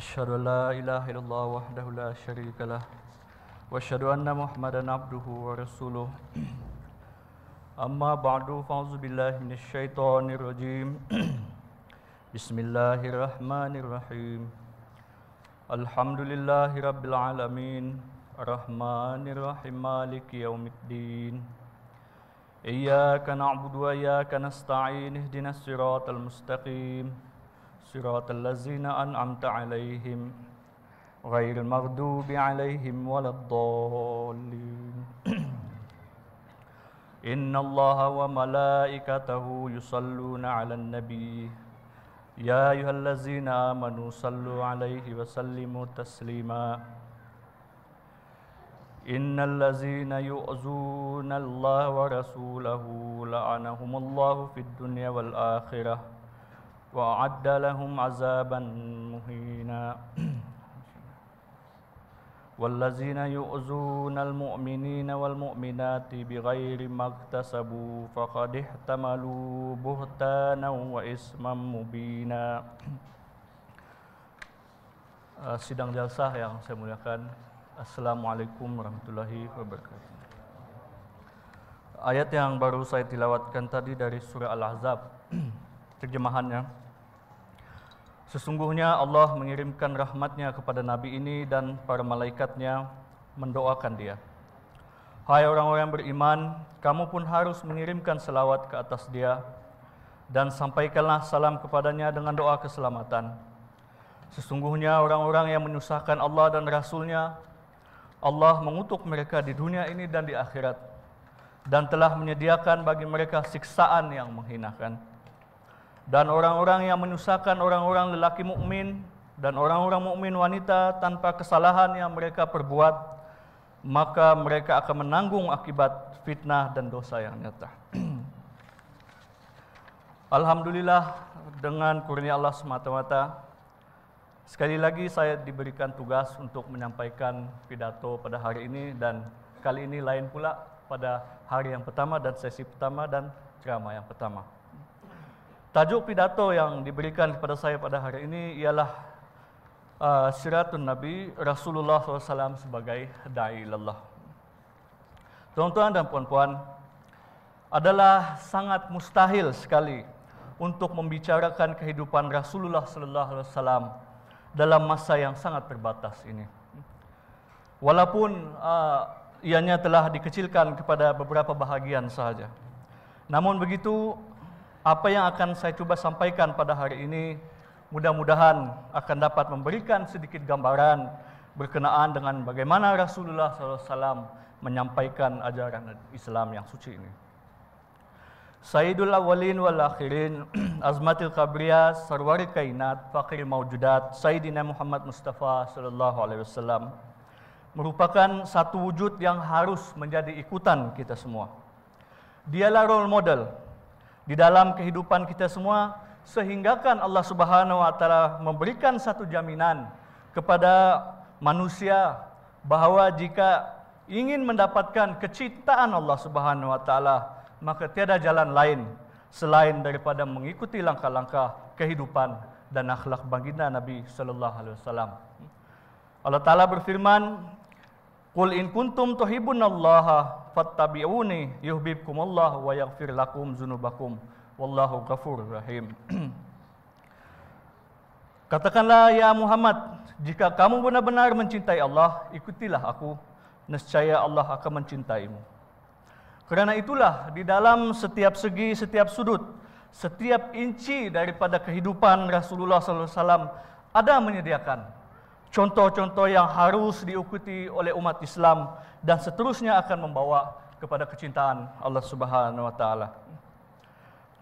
أشهد أن لا إله إلا الله وحده لا شريك له وأشهد أن محمدا عبده ورسوله أما بعد فأعوذ بالله من الشيطان الرجيم بسم الله الرحمن الرحيم الحمد لله رب العالمين الرحمن الرحيم مالك يوم الدين إياك نعبد وإياك نستعين اهدنا الصراط المستقيم صراط الذين أنعمت عليهم غير المغضوب عليهم ولا الضالين إن الله وملائكته يصلون على النبي يا أيها الذين آمنوا صلوا عليه وسلموا تسليما إن الذين يؤذون الله ورسوله لعنهم الله في الدنيا والآخرة وأعد لهم عذابا مهينا والذين يؤذون المؤمنين والمؤمنات بغير ما اكتسبوا فقد احتملوا بهتانا وإثما مبينا Sidang jalsah yang saya muliakan Assalamualaikum warahmatullahi wabarakatuh Ayat yang baru saya tilawatkan tadi dari surah Al-Ahzab Terjemahannya Sesungguhnya Allah mengirimkan rahmatnya kepada nabi ini dan para malaikatnya mendoakan dia. Hai orang-orang beriman, kamu pun harus mengirimkan selawat ke atas dia dan sampaikanlah salam kepadanya dengan doa keselamatan. Sesungguhnya orang-orang yang menyusahkan Allah dan Rasulnya, Allah mengutuk mereka di dunia ini dan di akhirat dan telah menyediakan bagi mereka siksaan yang menghinakan dan orang-orang yang menyusahkan orang-orang lelaki mukmin dan orang-orang mukmin wanita tanpa kesalahan yang mereka perbuat, maka mereka akan menanggung akibat fitnah dan dosa yang nyata. Alhamdulillah dengan kurnia Allah semata-mata Sekali lagi saya diberikan tugas untuk menyampaikan pidato pada hari ini dan kali ini lain pula pada hari yang pertama dan sesi pertama dan ceramah yang pertama. Tajuk pidato yang diberikan kepada saya pada hari ini ialah uh, Siratun Nabi Rasulullah SAW sebagai da'i lallah. Tuan-tuan dan puan-puan, adalah sangat mustahil sekali untuk membicarakan kehidupan Rasulullah SAW dalam masa yang sangat terbatas ini. Walaupun uh, ianya telah dikecilkan kepada beberapa bahagian sahaja. Namun begitu, apa yang akan saya coba sampaikan pada hari ini mudah-mudahan akan dapat memberikan sedikit gambaran berkenaan dengan bagaimana Rasulullah SAW menyampaikan ajaran Islam yang suci ini. Sayyidul awalin wal akhirin, azmatil kabriya, sarwari kainat, fakir maujudat, Sayyidina Muhammad Mustafa sallallahu alaihi wasallam merupakan satu wujud yang harus menjadi ikutan kita semua. Dialah role model di dalam kehidupan kita semua sehinggakan Allah Subhanahu wa taala memberikan satu jaminan kepada manusia bahawa jika ingin mendapatkan kecintaan Allah Subhanahu wa taala maka tiada jalan lain selain daripada mengikuti langkah-langkah kehidupan dan akhlak baginda Nabi sallallahu alaihi wasallam. Allah taala berfirman, "Qul in kuntum tuhibbunallaha fattabi'uni yuhibbukumullah wa yaghfir lakum dzunubakum wallahu ghafurur rahim. Katakanlah ya Muhammad, jika kamu benar-benar mencintai Allah, ikutilah aku, nescaya Allah akan mencintaimu. karena itulah di dalam setiap segi, setiap sudut, setiap inci daripada kehidupan Rasulullah sallallahu alaihi wasallam ada menyediakan contoh-contoh yang harus diikuti oleh umat Islam dan seterusnya akan membawa kepada kecintaan Allah Subhanahu Wa Taala.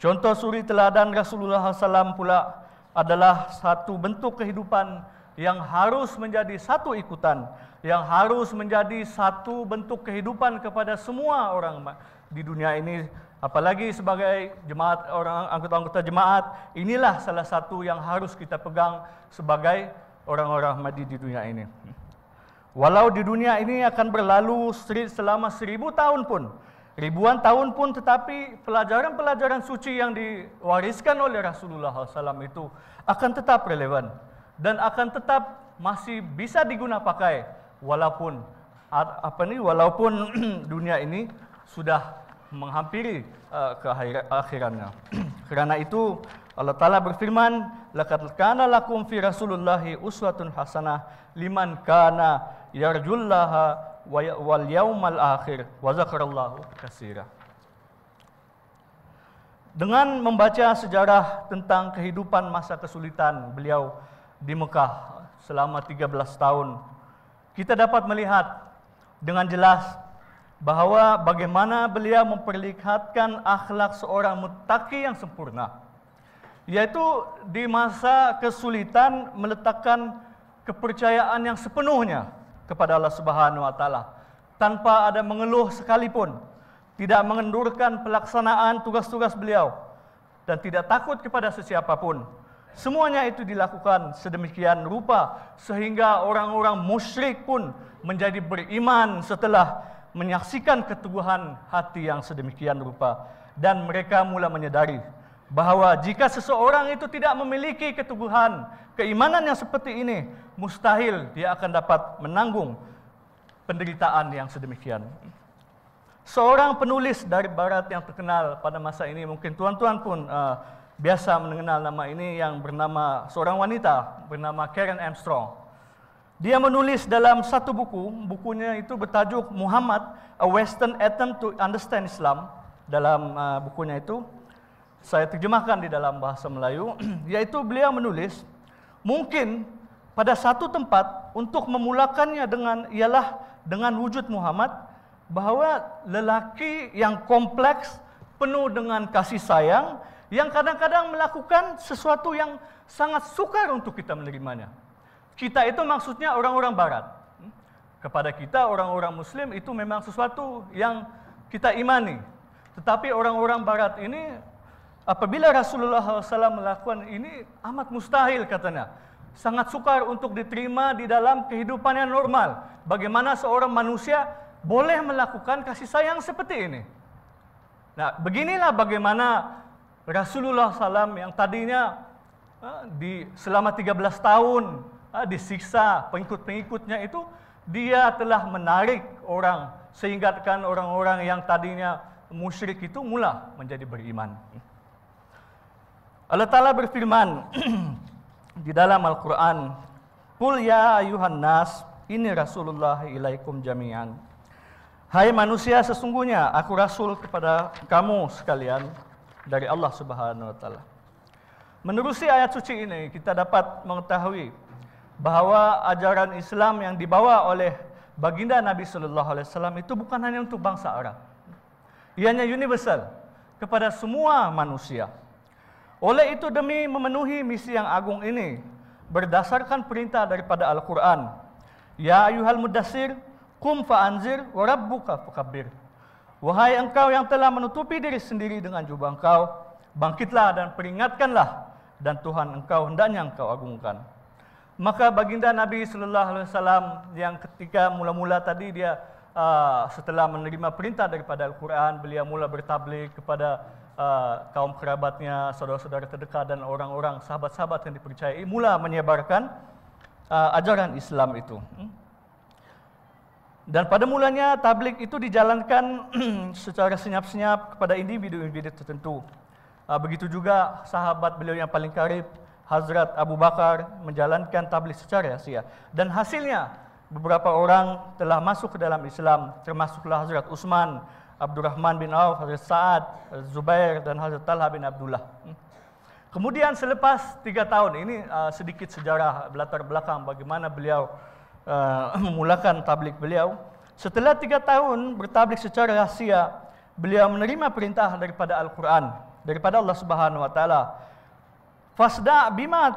Contoh suri teladan Rasulullah SAW pula adalah satu bentuk kehidupan yang harus menjadi satu ikutan, yang harus menjadi satu bentuk kehidupan kepada semua orang di dunia ini, apalagi sebagai jemaat orang anggota-anggota jemaat, inilah salah satu yang harus kita pegang sebagai orang-orang Ahmadi di dunia ini. Walau di dunia ini akan berlalu selama seribu tahun pun, ribuan tahun pun, tetapi pelajaran-pelajaran suci yang diwariskan oleh Rasulullah SAW itu akan tetap relevan dan akan tetap masih bisa diguna pakai walaupun apa nih walaupun dunia ini sudah menghampiri uh, akhirannya Karena itu Allah Ta'ala berfirman, Laqad kana lakum fi Rasulillahi uswatun hasanah liman kana yarjullaha wal yaumal akhir wa zakarallahu katsira. Dengan membaca sejarah tentang kehidupan masa kesulitan beliau di Mekah selama 13 tahun, kita dapat melihat dengan jelas bahwa bagaimana beliau memperlihatkan akhlak seorang mutaki yang sempurna yaitu di masa kesulitan meletakkan kepercayaan yang sepenuhnya kepada Allah Subhanahu wa taala tanpa ada mengeluh sekalipun, tidak mengendurkan pelaksanaan tugas-tugas beliau dan tidak takut kepada pun Semuanya itu dilakukan sedemikian rupa sehingga orang-orang musyrik pun menjadi beriman setelah menyaksikan keteguhan hati yang sedemikian rupa dan mereka mula menyadari bahwa jika seseorang itu tidak memiliki keteguhan keimanan yang seperti ini, mustahil dia akan dapat menanggung penderitaan yang sedemikian. Seorang penulis dari barat yang terkenal pada masa ini, mungkin tuan-tuan pun uh, biasa mengenal nama ini yang bernama seorang wanita bernama Karen Armstrong. Dia menulis dalam satu buku, bukunya itu bertajuk Muhammad, A Western Attempt to Understand Islam dalam uh, bukunya itu saya terjemahkan di dalam bahasa Melayu, yaitu beliau menulis, mungkin pada satu tempat untuk memulakannya dengan ialah dengan wujud Muhammad bahwa lelaki yang kompleks penuh dengan kasih sayang yang kadang-kadang melakukan sesuatu yang sangat sukar untuk kita menerimanya. Kita itu maksudnya orang-orang barat. Kepada kita orang-orang muslim itu memang sesuatu yang kita imani. Tetapi orang-orang barat ini Apabila Rasulullah SAW melakukan ini amat mustahil katanya. Sangat sukar untuk diterima di dalam kehidupan yang normal. Bagaimana seorang manusia boleh melakukan kasih sayang seperti ini. Nah, beginilah bagaimana Rasulullah SAW yang tadinya eh, di selama 13 tahun eh, disiksa pengikut-pengikutnya itu dia telah menarik orang sehingga orang-orang yang tadinya musyrik itu mula menjadi beriman. Allah Ta'ala berfirman di dalam Al-Quran, Kul ya ayuhan nas, ini Rasulullah ilaikum jami'an. Hai manusia, sesungguhnya aku Rasul kepada kamu sekalian dari Allah Subhanahu Wa Ta'ala. Menerusi ayat suci ini, kita dapat mengetahui bahwa ajaran Islam yang dibawa oleh baginda Nabi Sallallahu Alaihi Wasallam itu bukan hanya untuk bangsa Arab. Ianya universal kepada semua manusia. Oleh itu demi memenuhi misi yang agung ini berdasarkan perintah daripada Al-Qur'an. Ya ayuhal mudassir kum fa'anzir wa rabbuka fakabbir. Wahai engkau yang telah menutupi diri sendiri dengan jubah engkau, bangkitlah dan peringatkanlah dan Tuhan engkau hendaknya engkau agungkan. Maka baginda Nabi sallallahu alaihi wasallam yang ketika mula-mula tadi dia uh, setelah menerima perintah daripada Al-Quran, beliau mula bertablik kepada uh, kaum kerabatnya, saudara-saudara terdekat dan orang-orang sahabat-sahabat yang dipercayai mula menyebarkan uh, ajaran Islam itu. Dan pada mulanya tablik itu dijalankan secara senyap-senyap kepada individu-individu tertentu. Uh, begitu juga sahabat beliau yang paling karib Hazrat Abu Bakar menjalankan tabligh secara rahasia dan hasilnya beberapa orang telah masuk ke dalam Islam termasuklah Hazrat Utsman Abdurrahman bin Auf, Hazrat Sa'ad, Zubair, dan Hazrat Talha bin Abdullah. Hmm. Kemudian selepas tiga tahun, ini uh, sedikit sejarah latar belakang bagaimana beliau uh, memulakan tablik beliau. Setelah tiga tahun bertablik secara rahasia, beliau menerima perintah daripada Al-Quran, daripada Allah Subhanahu Wa Taala. Fasda bima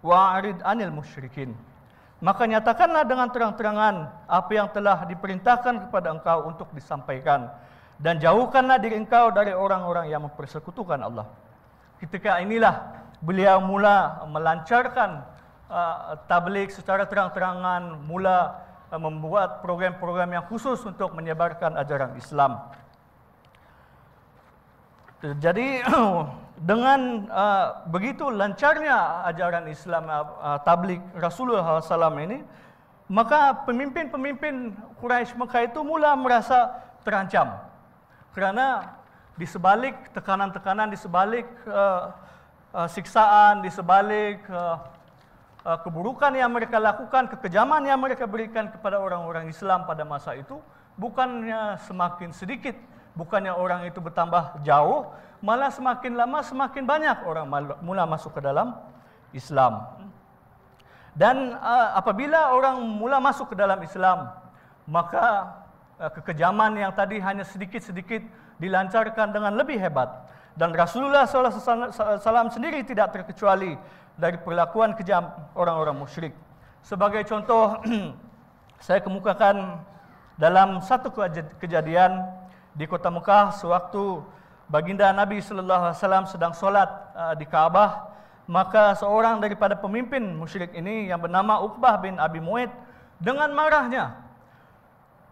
wa arid anil musyrikin. maka nyatakanlah dengan terang-terangan apa yang telah diperintahkan kepada engkau untuk disampaikan dan jauhkanlah diri engkau dari orang-orang yang mempersekutukan Allah. Ketika inilah beliau mula melancarkan uh, tablik secara terang-terangan, mula uh, membuat program-program yang khusus untuk menyebarkan ajaran Islam. Jadi dengan uh, begitu lancarnya ajaran Islam uh, eh, eh, tablik Rasulullah SAW ini, maka pemimpin-pemimpin Quraisy Mekah itu mula merasa terancam. Kerana di sebalik tekanan-tekanan, di sebalik uh, uh, siksaan, di sebalik uh, uh, keburukan yang mereka lakukan, kekejaman yang mereka berikan kepada orang-orang Islam pada masa itu, bukannya semakin sedikit, bukannya orang itu bertambah jauh, Malah semakin lama semakin banyak orang mula masuk ke dalam Islam. Dan uh, apabila orang mula masuk ke dalam Islam, maka uh, kekejaman yang tadi hanya sedikit-sedikit dilancarkan dengan lebih hebat. Dan Rasulullah SAW sendiri tidak terkecuali dari perlakuan kejam orang-orang musyrik. Sebagai contoh, saya kemukakan dalam satu kejadian di kota Mekah sewaktu baginda Nabi sallallahu alaihi wasallam sedang solat uh, di Kaabah maka seorang daripada pemimpin musyrik ini yang bernama Uqbah bin Abi Mu'id dengan marahnya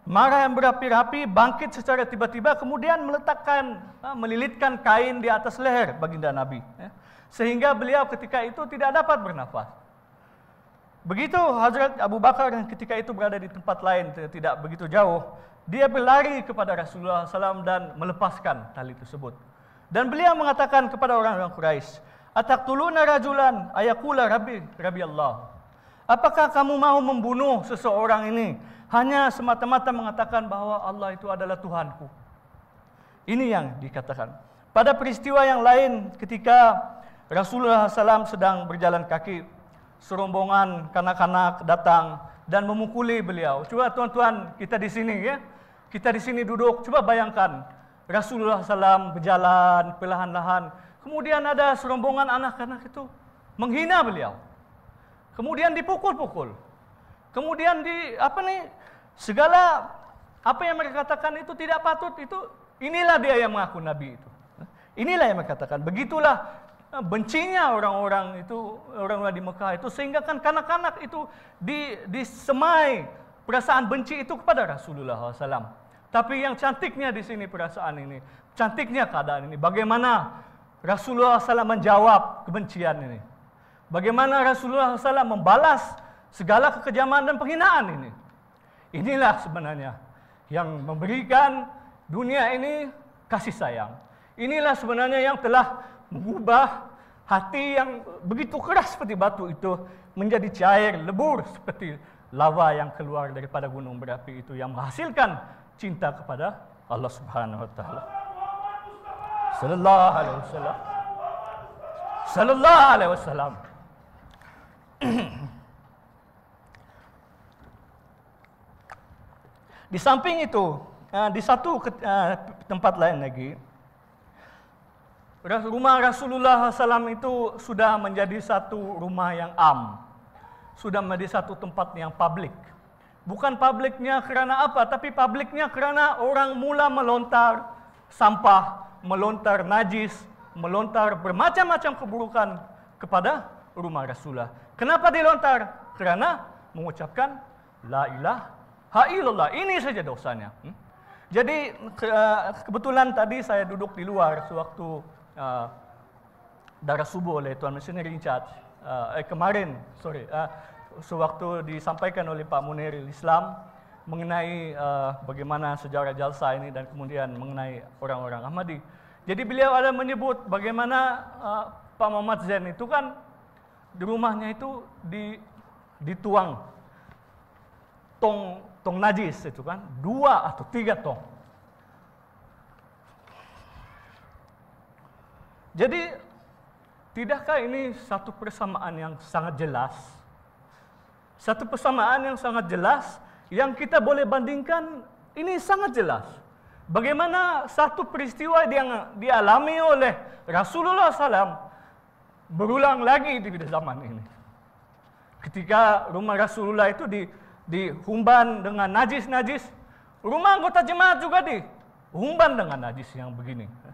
marah yang berapi-api bangkit secara tiba-tiba kemudian meletakkan uh, melilitkan kain di atas leher baginda Nabi ya. sehingga beliau ketika itu tidak dapat bernafas Begitu Hazrat Abu Bakar yang ketika itu berada di tempat lain tidak begitu jauh dia berlari kepada Rasulullah SAW dan melepaskan tali tersebut. Dan beliau mengatakan kepada orang-orang Quraisy, Atak rajulan ayakula rabbi rabbi Allah." Apakah kamu mau membunuh seseorang ini hanya semata-mata mengatakan bahwa Allah itu adalah Tuhanku? Ini yang dikatakan. Pada peristiwa yang lain ketika Rasulullah SAW sedang berjalan kaki, serombongan kanak-kanak datang dan memukuli beliau. Coba tuan-tuan kita di sini ya, kita di sini duduk, coba bayangkan Rasulullah SAW berjalan perlahan-lahan. Kemudian ada serombongan anak-anak itu menghina beliau. Kemudian dipukul-pukul. Kemudian di apa nih segala apa yang mereka katakan itu tidak patut itu inilah dia yang mengaku nabi itu. Inilah yang mengatakan begitulah eh, bencinya orang-orang itu orang-orang di Mekah itu sehingga kan kanak-kanak itu di disemai perasaan benci itu kepada Rasulullah SAW. Tapi yang cantiknya di sini perasaan ini, cantiknya keadaan ini, bagaimana Rasulullah SAW menjawab kebencian ini. Bagaimana Rasulullah SAW membalas segala kekejaman dan penghinaan ini. Inilah sebenarnya yang memberikan dunia ini kasih sayang. Inilah sebenarnya yang telah mengubah hati yang begitu keras seperti batu itu menjadi cair, lebur seperti lava yang keluar daripada gunung berapi itu yang menghasilkan cinta kepada Allah Subhanahu wa taala. Sallallahu alaihi wasallam. Sallallahu alaihi wasallam. Di samping itu, eh, di satu eh, tempat lain lagi, rumah Rasulullah SAW itu sudah menjadi satu rumah yang am, sudah menjadi satu tempat yang publik. Bukan publiknya kerana apa, tapi publiknya kerana orang mula melontar sampah, melontar najis, melontar bermacam-macam keburukan kepada rumah Rasulullah. Kenapa dilontar? Kerana mengucapkan la ilaha illallah. Ini saja dosanya. Hmm? Jadi eh, kebetulan tadi saya duduk di luar sewaktu uh, darah subuh oleh Tuan mesin in uh, eh, kemarin, sorry. Uh, sewaktu disampaikan oleh Pak Munir Islam mengenai uh, bagaimana sejarah Jalsa ini dan kemudian mengenai orang-orang Ahmadi. Jadi beliau ada menyebut bagaimana uh, Pak Muhammad Zain itu kan di rumahnya itu di dituang tong tong najis itu kan dua atau tiga tong. Jadi tidakkah ini satu persamaan yang sangat jelas satu persamaan yang sangat jelas yang kita boleh bandingkan ini sangat jelas. Bagaimana satu peristiwa yang dialami oleh Rasulullah SAW berulang lagi di zaman ini. Ketika rumah Rasulullah itu di, dihumban dengan najis-najis, rumah anggota jemaat juga dihumban dengan najis yang begini.